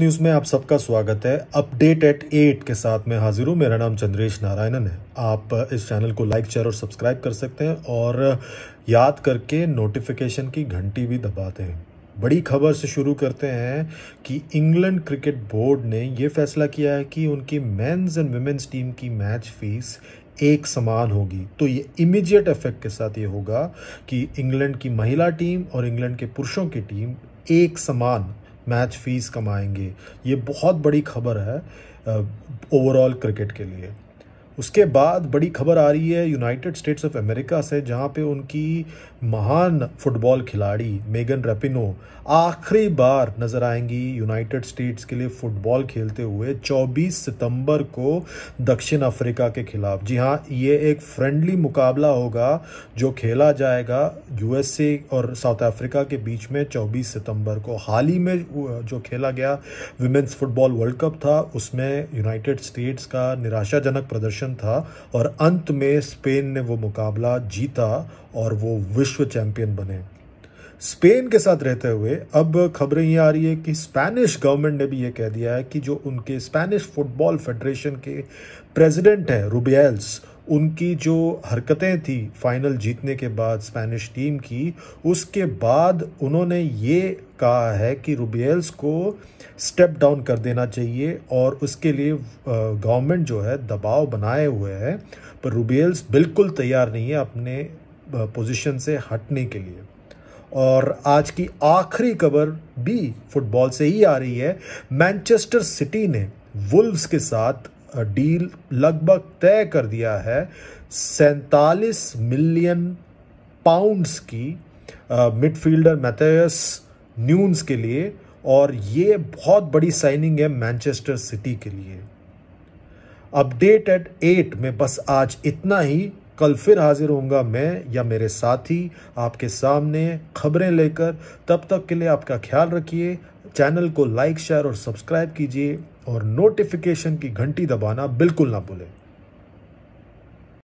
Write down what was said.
news में आप सबका स्वागत है अपडेट एट एट के साथ मैं हाजिर हूँ मेरा नाम चंद्रेश नारायणन है आप इस चैनल को लाइक शेयर और सब्सक्राइब कर सकते हैं और याद करके नोटिफिकेशन की घंटी भी दबाते हैं बड़ी खबर से शुरू करते हैं कि इंग्लैंड क्रिकेट बोर्ड ने ये फैसला किया है कि उनकी मेंस एंड वुमेन्स टीम की मैच फीस एक समान होगी तो ये इमीडिएट इफेक्ट के साथ ये होगा कि इंग्लैंड की महिला टीम और इंग्लैंड के पुरुषों की टीम एक समान मैच फीस कमाएंगे ये बहुत बड़ी खबर है ओवरऑल क्रिकेट के लिए उसके बाद बड़ी खबर आ रही है यूनाइटेड स्टेट्स ऑफ अमेरिका से जहाँ पे उनकी महान फुटबॉल खिलाड़ी मेगन रेपिनो आखिरी बार नज़र आएंगी यूनाइटेड स्टेट्स के लिए फुटबॉल खेलते हुए 24 सितंबर को दक्षिण अफ्रीका के खिलाफ जी हाँ ये एक फ्रेंडली मुकाबला होगा जो खेला जाएगा यूएसए और साउथ अफ्रीका के बीच में 24 सितंबर को हाल ही में जो खेला गया विमेंस फुटबॉल वर्ल्ड कप था उसमें यूनाइटेड स्टेट्स का निराशाजनक प्रदर्शन कंपटीशन था और अंत में स्पेन ने वो मुकाबला जीता और वो विश्व चैंपियन बने स्पेन के साथ रहते हुए अब खबरें ये आ रही है कि स्पैनिश गवर्नमेंट ने भी ये कह दिया है कि जो उनके स्पैनिश फुटबॉल फेडरेशन के प्रेसिडेंट हैं रुबियल्स उनकी जो हरकतें थी फाइनल जीतने के बाद स्पेनिश टीम की उसके बाद उन्होंने ये कहा है कि रुबियल्स को स्टेप डाउन कर देना चाहिए और उसके लिए गवर्नमेंट जो है दबाव बनाए हुए है पर रुबियल्स बिल्कुल तैयार नहीं है अपने पोजीशन से हटने के लिए और आज की आखिरी खबर भी फुटबॉल से ही आ रही है मैनचेस्टर सिटी ने वुल्व्स के साथ डील लगभग तय कर दिया है सैतालीस मिलियन पाउंड्स की मिडफील्डर मैथस न्यून्स के लिए और ये बहुत बड़ी साइनिंग है मैनचेस्टर सिटी के लिए अपडेट एट एट में बस आज इतना ही कल फिर हाजिर होऊंगा मैं या मेरे साथी आपके सामने खबरें लेकर तब तक के लिए आपका ख्याल रखिए चैनल को लाइक शेयर और सब्सक्राइब कीजिए और नोटिफिकेशन की घंटी दबाना बिल्कुल ना भूलें